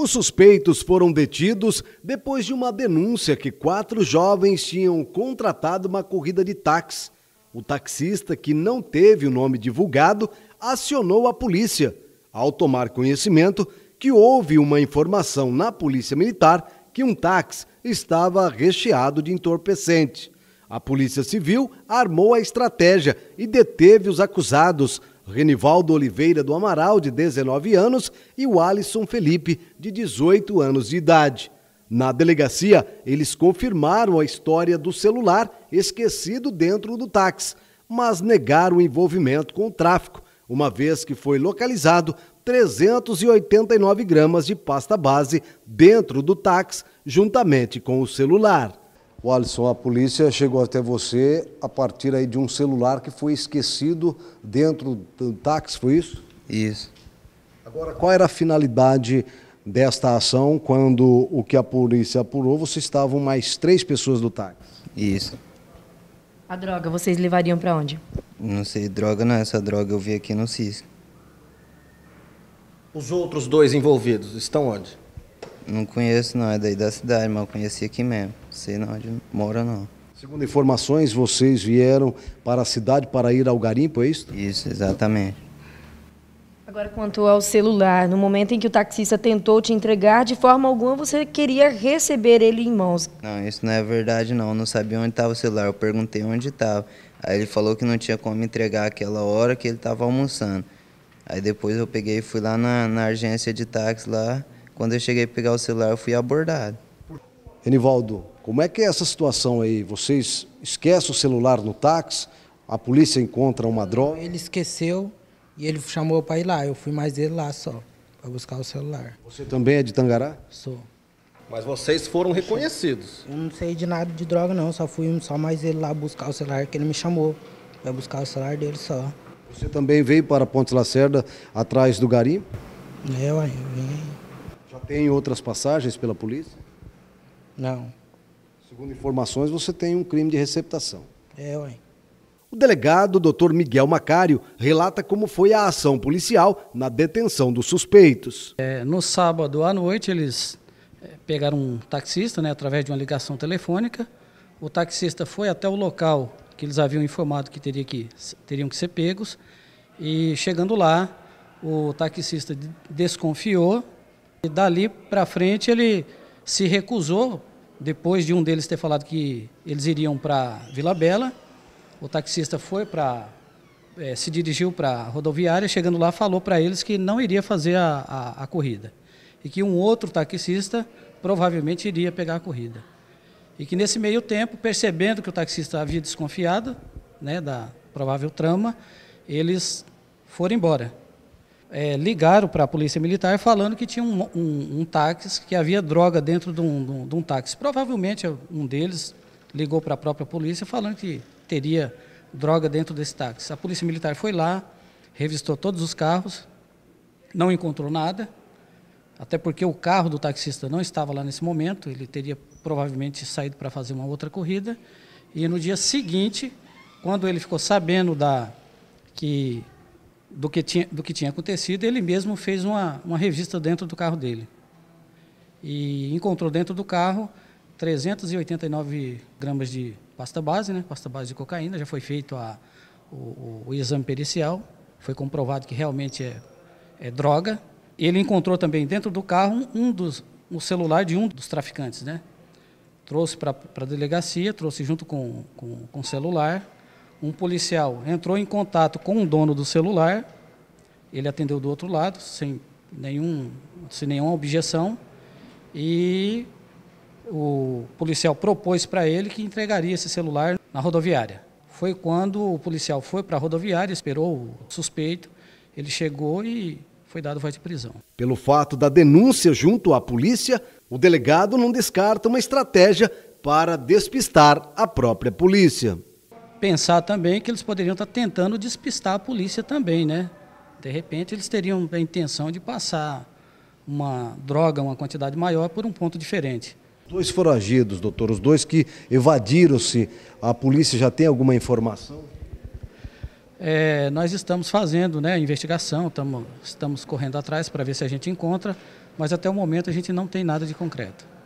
Os suspeitos foram detidos depois de uma denúncia que quatro jovens tinham contratado uma corrida de táxi. O taxista, que não teve o nome divulgado, acionou a polícia. Ao tomar conhecimento que houve uma informação na Polícia Militar que um táxi estava recheado de entorpecente. A Polícia Civil armou a estratégia e deteve os acusados, Renivaldo Oliveira do Amaral, de 19 anos, e o Alisson Felipe, de 18 anos de idade. Na delegacia, eles confirmaram a história do celular esquecido dentro do táxi, mas negaram o envolvimento com o tráfico, uma vez que foi localizado 389 gramas de pasta base dentro do táxi, juntamente com o celular. O Alisson, a polícia chegou até você a partir aí de um celular que foi esquecido dentro do táxi, foi isso? Isso. Agora, qual era a finalidade desta ação quando o que a polícia apurou, vocês estavam mais três pessoas do táxi? Isso. A droga, vocês levariam para onde? Não sei, droga não, essa droga eu vi aqui no CIS. Os outros dois envolvidos estão onde? Não conheço, não. É daí da cidade, mas eu conheci aqui mesmo. Sei não onde mora, não. Segundo informações, vocês vieram para a cidade para ir ao garimpo, é isso? Isso, exatamente. Agora, quanto ao celular, no momento em que o taxista tentou te entregar, de forma alguma você queria receber ele em mãos. Não, isso não é verdade, não. Eu não sabia onde estava o celular. Eu perguntei onde estava. Aí ele falou que não tinha como entregar aquela hora que ele estava almoçando. Aí depois eu peguei e fui lá na, na agência de táxi lá. Quando eu cheguei a pegar o celular, eu fui abordado. Enivaldo, como é que é essa situação aí? Vocês esquecem o celular no táxi, a polícia encontra uma droga? Ele esqueceu e ele chamou para ir lá. Eu fui mais ele lá só, para buscar o celular. Você também é de Tangará? Sou. Mas vocês foram reconhecidos? Eu não sei de nada de droga não, só fui só mais ele lá buscar o celular que ele me chamou. para buscar o celular dele só. Você também veio para Pontes Lacerda atrás do Garim? É, eu vim já tem outras passagens pela polícia? Não. Segundo informações, você tem um crime de receptação. É, ué. O delegado Dr. Miguel Macário relata como foi a ação policial na detenção dos suspeitos. É, no sábado à noite, eles é, pegaram um taxista, né, através de uma ligação telefônica. O taxista foi até o local que eles haviam informado que, teria que teriam que ser pegos. E chegando lá, o taxista desconfiou e dali para frente ele se recusou, depois de um deles ter falado que eles iriam para Vila Bela, o taxista foi para é, eh, se dirigiu para a rodoviária, chegando lá falou para eles que não iria fazer a, a, a, corrida e que um outro taxista provavelmente iria pegar a corrida e que nesse meio tempo, percebendo que o taxista havia desconfiado né, da provável trama, eles foram embora é, ligaram para a polícia militar falando que tinha um, um, um táxi, que havia droga dentro de um, de um táxi. Provavelmente um deles ligou para a própria polícia falando que teria droga dentro desse táxi. A polícia militar foi lá, revistou todos os carros, não encontrou nada, até porque o carro do taxista não estava lá nesse momento, ele teria provavelmente saído para fazer uma outra corrida. E no dia seguinte, quando ele ficou sabendo da que do que tinha, do que tinha acontecido, ele mesmo fez uma, uma revista dentro do carro dele. E encontrou dentro do carro 389 gramas de pasta base, né? pasta base de cocaína, já foi feito a, o, o exame pericial, foi comprovado que realmente é, é droga. Ele encontrou também dentro do carro um dos, o celular de um dos traficantes, né? Trouxe para a delegacia, trouxe junto com, com, com o celular, um policial entrou em contato com o dono do celular, ele atendeu do outro lado, sem, nenhum, sem nenhuma objeção, e o policial propôs para ele que entregaria esse celular na rodoviária. Foi quando o policial foi para a rodoviária, esperou o suspeito, ele chegou e foi dado voz de prisão. Pelo fato da denúncia junto à polícia, o delegado não descarta uma estratégia para despistar a própria polícia pensar também que eles poderiam estar tentando despistar a polícia também, né? De repente eles teriam a intenção de passar uma droga, uma quantidade maior por um ponto diferente. Dois foragidos, doutor, os dois que evadiram-se, a polícia já tem alguma informação? É, nós estamos fazendo né, investigação, tamo, estamos correndo atrás para ver se a gente encontra, mas até o momento a gente não tem nada de concreto.